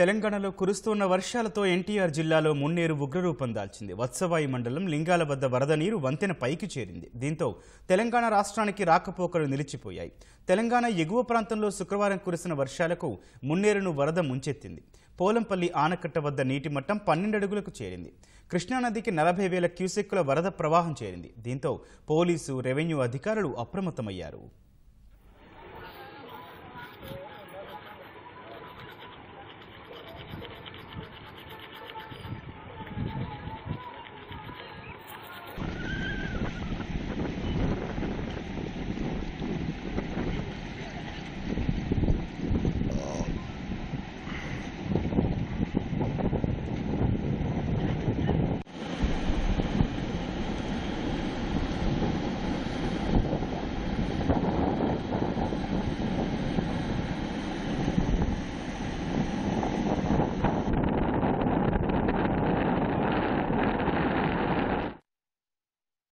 తెలంగాణలో కురుస్తున్న వర్షాలతో ఎన్టీఆర్ జిల్లాలో మున్నేరు ఉగ్రరూపం దాల్చింది వత్సవాయి మండలం లింగాల వద్ద వరద నీరు వంతెన పైకి చేరింది దీంతో తెలంగాణ రాష్ట్రానికి రాకపోకలు నిలిచిపోయాయి తెలంగాణ ఎగువ ప్రాంతంలో శుక్రవారం కురిసిన వర్షాలకు మున్నేరును వరద ముంచెత్తింది పోలంపల్లి ఆనకట్ట వద్ద నీటి మట్టం పన్నెండు అడుగులకు చేరింది కృష్ణానదికి నలభై వేల క్యూసెక్కుల వరద ప్రవాహం చేరింది దీంతో పోలీసు రెవెన్యూ అధికారులు అప్రమత్తమయ్యారు